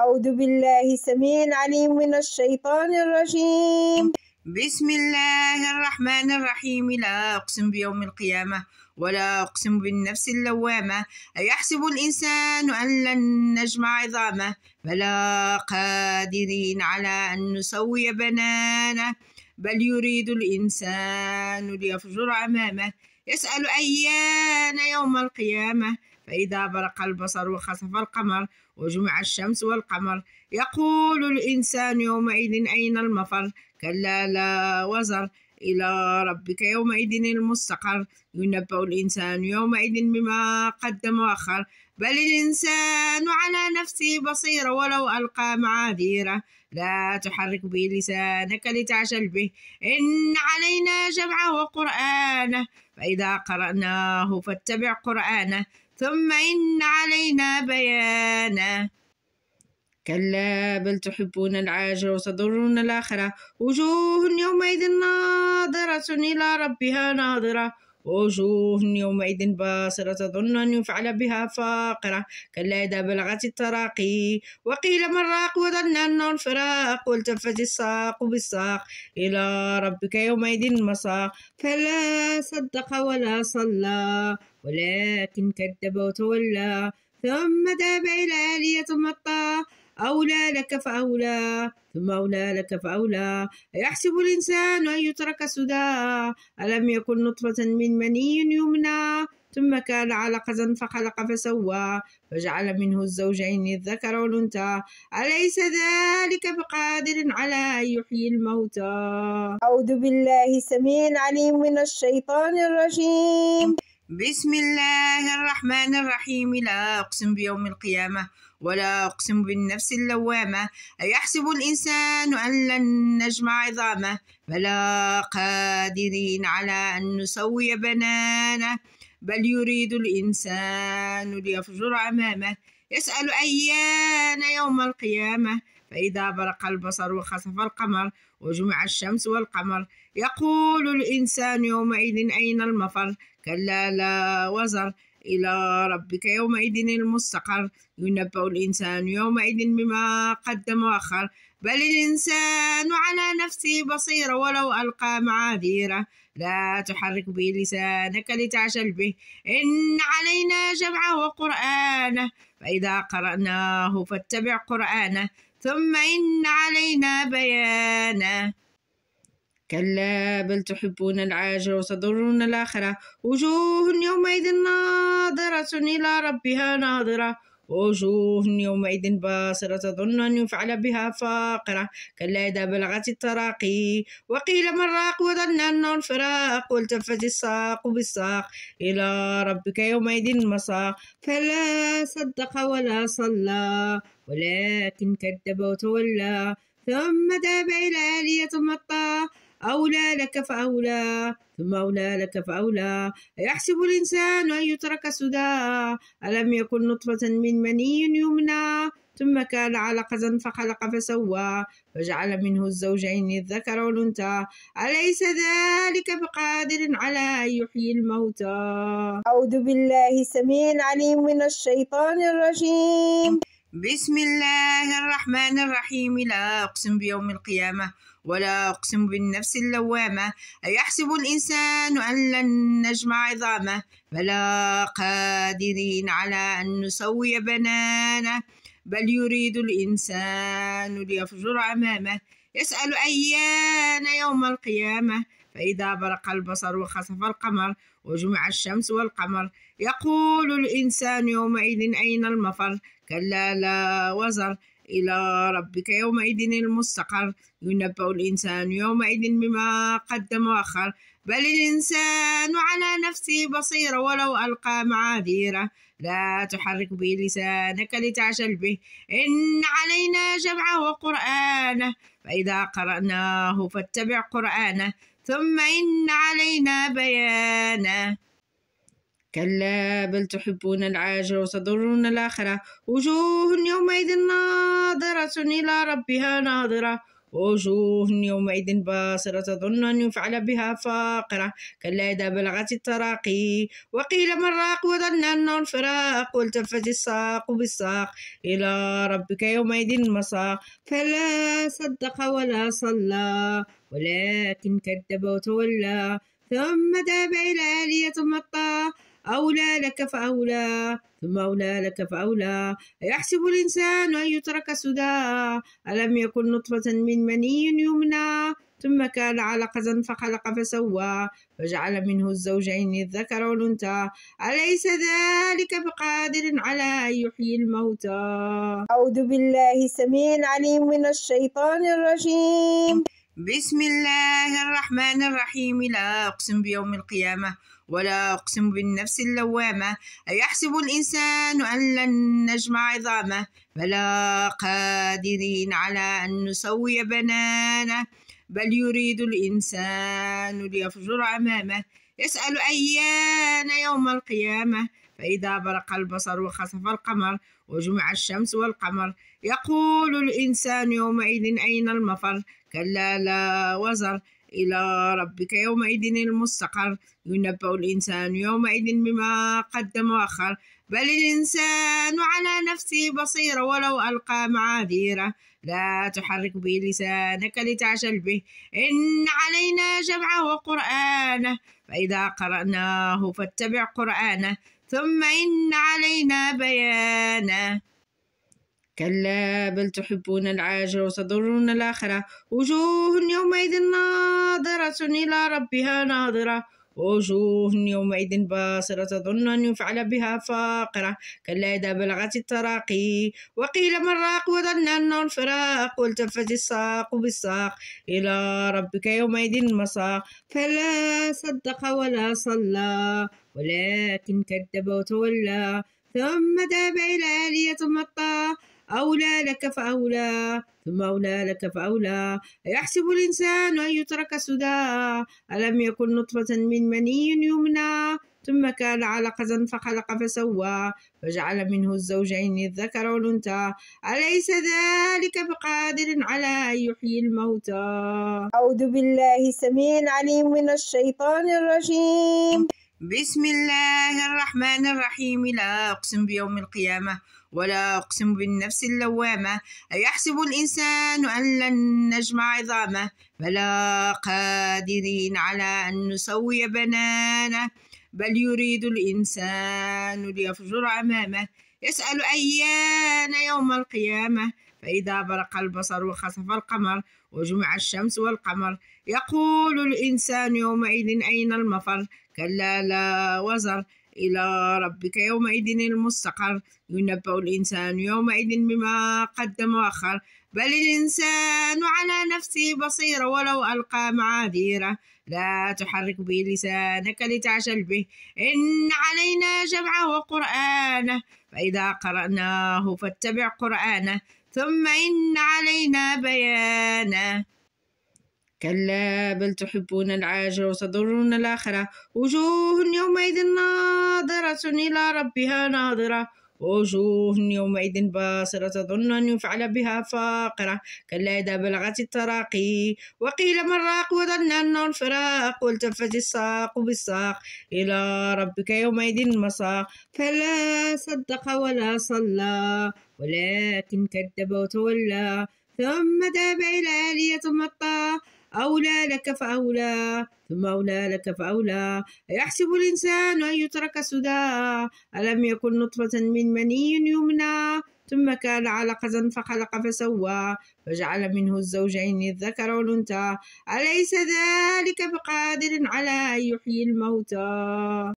أعوذ بالله سميع عليم من الشيطان الرجيم بسم الله الرحمن الرحيم لا أقسم بيوم القيامة ولا أقسم بالنفس اللوامة أيحسب الإنسان أن لن نجمع عظامه بلا قادرين على أن نسوي بنانه بل يريد الإنسان ليفجر أمامه يسأل أيان يوم القيامة فإذا برق البصر وخسف القمر وجمع الشمس والقمر يقول الإنسان يومئذ أين المفر كلا لا وزر إلى ربك يومئذ المستقر ينبأ الإنسان يومئذ بما قدم وأخر بل الإنسان على نفسه بصيرة ولو ألقى معاذيره لا تحرك به لسانك لتعجل به إن علينا جمعه وقرآنه فإذا قرأناه فاتبع قرآنه ثم إن علينا بيانه كلا بل تحبون العاجل وتضرون الآخرة وجوه يومئذ ناظرة إلى ربها ناظرة وجوه يومئذ باسرة تظن أن يفعل بها فاقرة كلا إذا بلغت التراقي وقيل من راق وظن أنه الفراق والتفت الساق بالساق إلى ربك يومئذ المساق فلا صدق ولا صلى ولكن كذب وتولى ثم ذهب إلى أهله يتمطى أولى لك فأولى ثم أولى لك فأولى أيحسب الإنسان أن يترك سدى ألم يكن نطفة من مني يمنى ثم كان علقة فخلق فسوى فجعل منه الزوجين الذكر والأنثى أليس ذلك بقادر على أن يحيي الموتى أعوذ بالله السميع العليم من الشيطان الرجيم بسم الله الرحمن الرحيم لا أقسم بيوم القيامة ولا أقسم بالنفس اللوامة أيحسب الإنسان أن لن نجمع عظامه بلى قادرين على أن نسوي بنانه بل يريد الإنسان ليفجر أمامه يسأل أيان يوم القيامة فإذا برق البصر وخسف القمر وجمع الشمس والقمر يقول الإنسان يومئذ أين المفر كلا لا وزر إلى ربك يومئذ المستقر ينبأ الإنسان يومئذ بما قدم وأخر بل الإنسان على نفسه بصيرة ولو ألقى معاذيره لا تحرك به لسانك لتعجل به إن علينا جمعه وقرآنه فإذا قرأناه فاتبع قرآنه ثم إن علينا بيانه كلا بل تحبون العاجل وتضرون الآخرة وجوه يومئذ ناظرة إلى ربها ناظرة وجوه يومئذ باصرة تظن أن يفعل بها فاقرة كلا إذا بلغت التراقي وقيل من راق وظن أنه الفراق والتفت الساق بالساق إلى ربك يومئذ المساق فلا صدق ولا صلى ولكن كذب وتولى ثم ذهب إلى آلية ثم أولى لك فأولى ثم أولى لك فأولى أيحسب الإنسان أن يترك سدى ألم يكن نطفة من مني يمنى ثم كان علقة فخلق فسوى فجعل منه الزوجين الذكر والأنثى أليس ذلك بقادر على أن يحيي الموتى أعوذ بالله السميع العليم من الشيطان الرجيم بسم الله الرحمن الرحيم لا أقسم بيوم القيامة ولا أقسم بالنفس اللوامة أيحسب الإنسان أن لن نجمع عظامه بلا قادرين على أن نسوي بنانه بل يريد الإنسان ليفجر أمامه يسأل أيان يوم القيامة فإذا برق البصر وخسف القمر وجمع الشمس والقمر يقول الإنسان يومئذ أين المفر كلا لا وزر إلى ربك يومئذ المستقر ينبأ الإنسان يومئذ بما قدم وأخر بل الإنسان على نفسه بصيرة ولو ألقى معاذيره لا تحرك به لسانك لتعجل به إن علينا جمعه وقرآنه فإذا قرأناه فاتبع قرآنه ثم إن علينا بيانه كلا بل تحبون العاجل وتضرون الآخرة وجوه يومئذ ناظرة إلى ربها ناظرة وجوه يومئذ باصرة تظن أن يفعل بها فاقرة كلا إذا بلغت التراقي وقيل من راق وظن أنه الفراق والتفت الساق بالساق إلى ربك يومئذ مساق فلا صدق ولا صلى ولكن كذب وتولى ثم ذهب إلى آلية يتمطى أولى لك فأولى ثم أولى لك فأولى أيحسب الإنسان أن يترك سدى ألم يكن نطفة من مني يمنى ثم كان علقة فخلق فسوى فجعل منه الزوجين الذكر والأنثى أليس ذلك بقادر على أن يحيي الموتى أعوذ بالله السميع العليم من الشيطان الرجيم بسم الله الرحمن الرحيم لا أقسم بيوم القيامة ولا أقسم بالنفس اللوامة أيحسب الإنسان أن لن نجمع عظامه بلى قادرين على أن نسوي بنانه بل يريد الإنسان ليفجر أمامه يسأل أيان يوم القيامة فإذا برق البصر وخسف القمر وجمع الشمس والقمر يقول الإنسان يومئذ أين المفر كلا لا وزر إلى ربك يومئذ المستقر ينبأ الإنسان يومئذ بما قدم وأخر بل الإنسان على نفسه بصيرة ولو ألقى معاذيره لا تحرك به لسانك لتعجل به إن علينا جمعه وقرآنه فإذا قرأناه فاتبع قرآنه ثم إن علينا بيانه كلا بل تحبون العاجل وتضرون الآخرة وجوه يومئذ ناظرة إلى ربها ناظرة وجوه يومئذ باصرة تظن أن يفعل بها فاقرة كلا إذا بلغت التراقي وقيل من راق وظن أنه الفراق والتفت الساق بالساق إلى ربك يومئذ مصا فلا صدق ولا صلى ولكن كذب وتولى ثم ذهب إلى أهله يتمطى أولى لك فأولى ثم أولى لك فأولى أيحسب الإنسان أن يترك سدى ألم يكن نطفة من مني يمنى ثم كان علقة فخلق فسوى فجعل منه الزوجين الذكر والأنثى أليس ذلك بقادر على أن يحيي الموتى أعوذ بالله السميع العليم من الشيطان الرجيم بسم الله الرحمن الرحيم لا أقسم بيوم القيامة ولا أقسم بالنفس اللوامة أيحسب الإنسان أن لن نجمع عظامه بلى قادرين على أن نسوي بنانه بل يريد الإنسان ليفجر أمامه يسأل أيان يوم القيامة فإذا برق البصر وخسف القمر وجمع الشمس والقمر يقول الإنسان يومئذ أين المفر كلا لا وزر إلى ربك يومئذ المستقر ينبأ الإنسان يومئذ بما قدم وأخر بل الإنسان على نفسه بصيرة ولو ألقى معاذيره لا تحرك به لسانك لتعجل به إن علينا جمعه وقرآنه فإذا قرأناه فاتبع قرآنه ثم إن علينا بيانه كلا بل تحبون العاجل وتضرون الآخرة وجوه يومئذ ناظرة إلى ربها ناظرة وجوه يومئذ باصرة تظن أن يفعل بها فاقرة كلا إذا بلغت التراقي وقيل من راق وظن أنه الفراق والتفت الساق بالساق إلى ربك يومئذ المساق فلا صدق ولا صلى ولكن كذب وتولى ثم ذهب إلى آلية ثم أولى لك فأولى ثم أولى لك فأولى أيحسب الإنسان أن يترك سدى ألم يكن نطفة من مني يمنى ثم كان علقة فخلق فسوى فجعل منه الزوجين الذكر والأنثى أليس ذلك بقادر على أن يحيي الموتى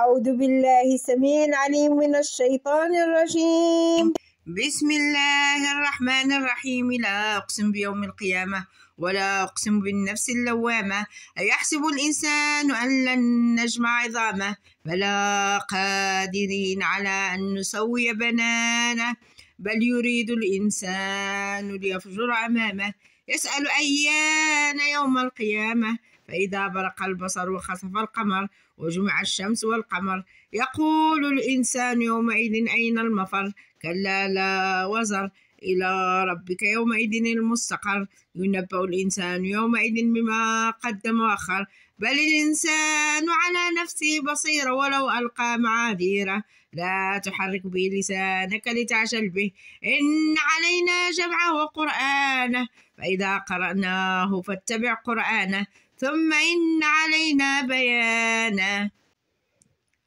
أعوذ بالله السميع العليم من الشيطان الرجيم بسم الله الرحمن الرحيم لا أقسم بيوم القيامة ولا أقسم بالنفس اللوامة أيحسب الإنسان أن لن نجمع عظامه بلا قادرين على أن نسوي بنانه بل يريد الإنسان ليفجر أمامه يسأل أيان يوم القيامة فإذا برق البصر وخسف القمر وجمع الشمس والقمر يقول الإنسان يومئذ أين المفر كلا لا وزر إلى ربك يومئذ المستقر ينبأ الإنسان يومئذ بما قدم وأخر بل الإنسان على نفسه بصيرة ولو ألقى معاذيره لا تحرك به لسانك لتعجل به إن علينا جمعه وقرآنه فإذا قرأناه فاتبع قرآنه ثم إن علينا بيانه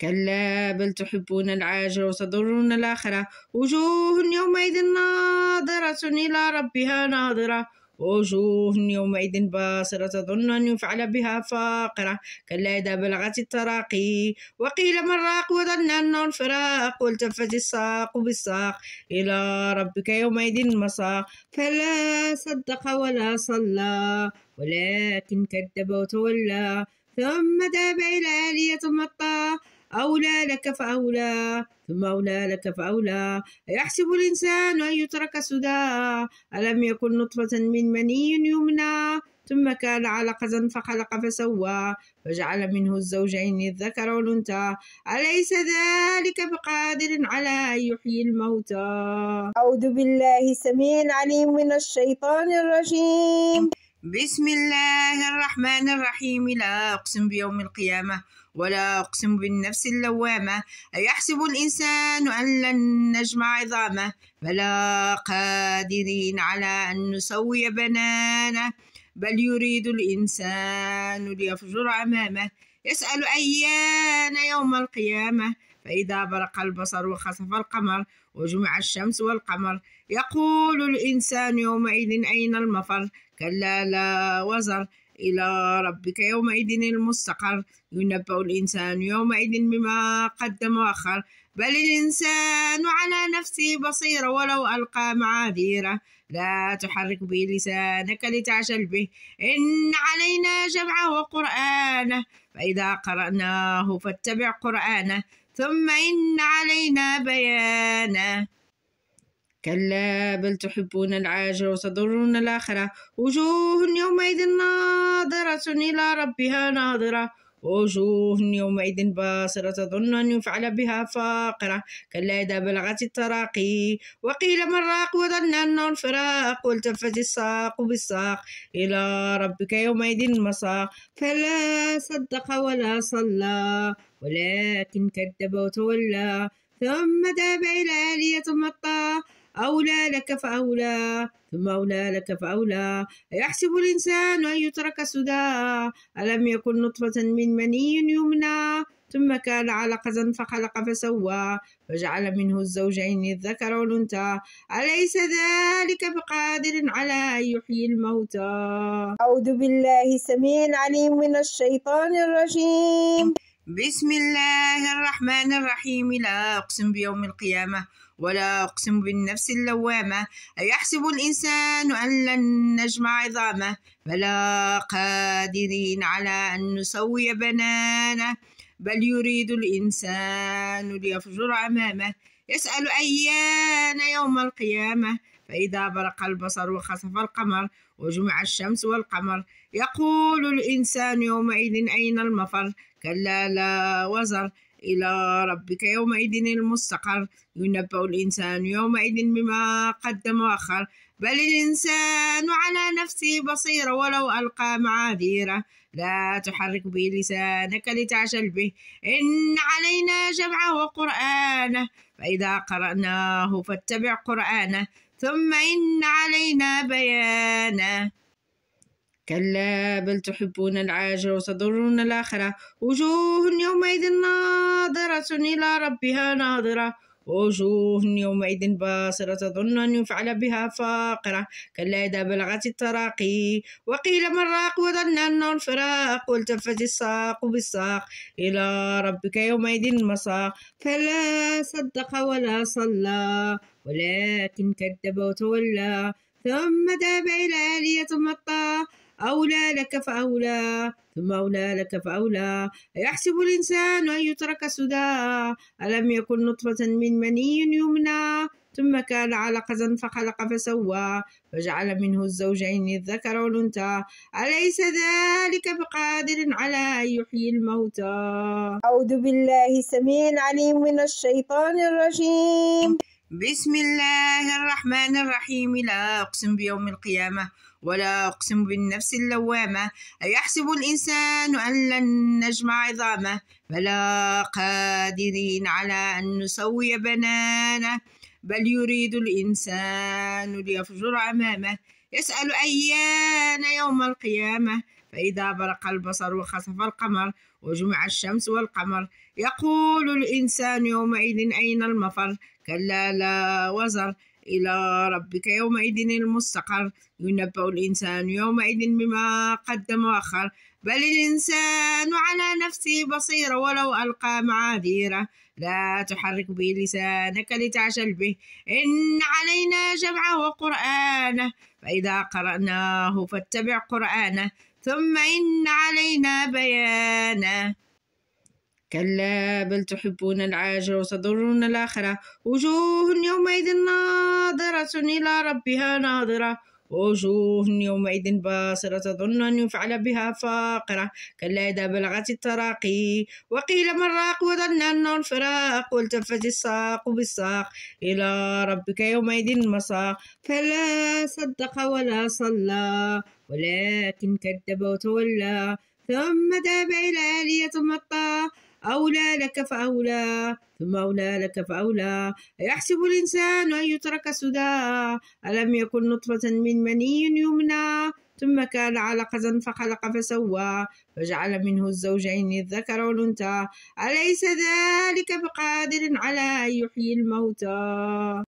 كلا بل تحبون العاجل وتضرون الآخرة وجوه يومئذ ناظرة إلى ربها ناظرة وجوه يومئذ باصرة تظن أن يفعل بها فاقرة كلا إذا بلغت التراقي وقيل من راق وظن أنه الفراق والتفت الساق بالساق إلى ربك يومئذ المساق فلا صدق ولا صلى ولكن كذب وتولى ثم ذهب إلى آلية يتمطى أولى لك فأولى ثم أولى لك فأولى أيحسب الإنسان أن يترك سدى ألم يكن نطفة من مني يمنى ثم كان علقة فخلق فسوى فجعل منه الزوجين الذكر والأنثى أليس ذلك بقادر على أن يحيي الموتى أعوذ بالله السميع العليم من الشيطان الرجيم بسم الله الرحمن الرحيم لا أقسم بيوم القيامة ولا أقسم بالنفس اللوامة أيحسب الإنسان أن لن نجمع عظامه بلى قادرين على أن نسوي بنانه بل يريد الإنسان ليفجر أمامه يسأل أيان يوم القيامة فإذا برق البصر وخسف القمر وجمع الشمس والقمر يقول الإنسان يومئذ أين المفر كلا لا وزر إلى ربك يومئذ المستقر ينبأ الإنسان يومئذ بما قدم وأخر بل الإنسان على نفسه بصيرة ولو ألقى معاذيره لا تحرك به لسانك لتعجل به إن علينا جمعه وقرآنه فإذا قرأناه فاتبع قرآنه ثم إن علينا بيانه كلا بل تحبون العاجل وتضرون الآخرة وجوه يومئذ ناظرة إلى ربها ناظرة وجوه يومئذ باصرة تظن أن يفعل بها فاقرة كلا إذا بلغت التراقي وقيل من راق وظن أنه الفراق والتفت الساق بالساق إلى ربك يومئذ المساق فلا صدق ولا صلى ولكن كذب وتولى ثم ذهب إلى آلية يتمطى أولى لك فأولى ثم أولى لك فأولى أيحسب الإنسان أن يترك سدى ألم يكن نطفة من مني يمنى ثم كان علقة فخلق فسوى فجعل منه الزوجين الذكر والأنثى أليس ذلك بقادر على أن يحيي الموتى أعوذ بالله السميع العليم من الشيطان الرجيم بسم الله الرحمن الرحيم لا أقسم بيوم القيامة ولا أقسم بالنفس اللوامة أيحسب الإنسان أن لن نجمع عظامه بلى قادرين على أن نسوي بنانه بل يريد الإنسان ليفجر أمامه يسأل أيان يوم القيامة فإذا برق البصر وخسف القمر وجمع الشمس والقمر يقول الإنسان يومئذ أين المفر كلا لا وزر إلى ربك يومئذ المستقر ينبأ الإنسان يومئذ بما قدم وأخر بل الإنسان على نفسه بصيرة ولو ألقى معاذيره لا تحرك به لسانك لتعجل به إن علينا جمعه وقرآنه فإذا قرأناه فاتبع قرآنه ثم إن علينا بيانه كلا بل تحبون العاجل وتضرون الآخرة وجوه يومئذ النار إلى ربها ناظرة وجوه يومئذ باسرة تظن أن يفعل بها فاقرة كلا إذا بلغت التراقي وقيل من راق وظن أنه الفراق والتفت الساق بالساق إلى ربك يومئذ المساق فلا صدق ولا صلى ولكن كذب وتولى ثم ذهب إلى آلية يتمطى أولى لك فأولى ثم أولى لك فأولى أيحسب الإنسان أن يترك سدى ألم يكن نطفة من مني يمنى ثم كان علقة فخلق فسوى فجعل منه الزوجين الذكر والأنثى أليس ذلك بقادر على أن يحيي الموتى أعوذ بالله السميع العليم من الشيطان الرجيم بسم الله الرحمن الرحيم لا أقسم بيوم القيامة ولا أقسم بالنفس اللوامة أيحسب الإنسان أن لن نجمع عظامه بلى قادرين على أن نسوي بنانه بل يريد الإنسان ليفجر أمامه يسأل أيان يوم القيامة فإذا برق البصر وخسف القمر وجمع الشمس والقمر يقول الإنسان يومئذ أين المفر كلا لا وزر إلى ربك يومئذ المستقر ينبأ الإنسان يومئذ بما قدم وأخر بل الإنسان على نفسه بصيرة ولو ألقى معاذيره لا تحرك به لسانك لتعجل به إن علينا جمعه وقرآنه فإذا قرأناه فاتبع قرآنه ثم إن علينا بيانه كلا بل تحبون العاجل وتضرون الآخرة وجوه يومئذ ناظرة إلى ربها ناظرة وجوه يومئذ باصرة تظن أن يفعل بها فاقرة كلا إذا بلغت التراقي وقيل من راق وظن أنه الفراق والتفت الساق بالساق إلى ربك يومئذ المساق فلا صدق ولا صلى ولكن كذب وتولى ثم ذهب إلى آلية يتمطى أولى لك فأولى ثم أولى لك فأولى أيحسب الإنسان أن يترك سدى ألم يكن نطفة من مني يمنى ثم كان علقة فخلق فسوى فجعل منه الزوجين الذكر والأنثى أليس ذلك بقادر على أن يحيي الموتى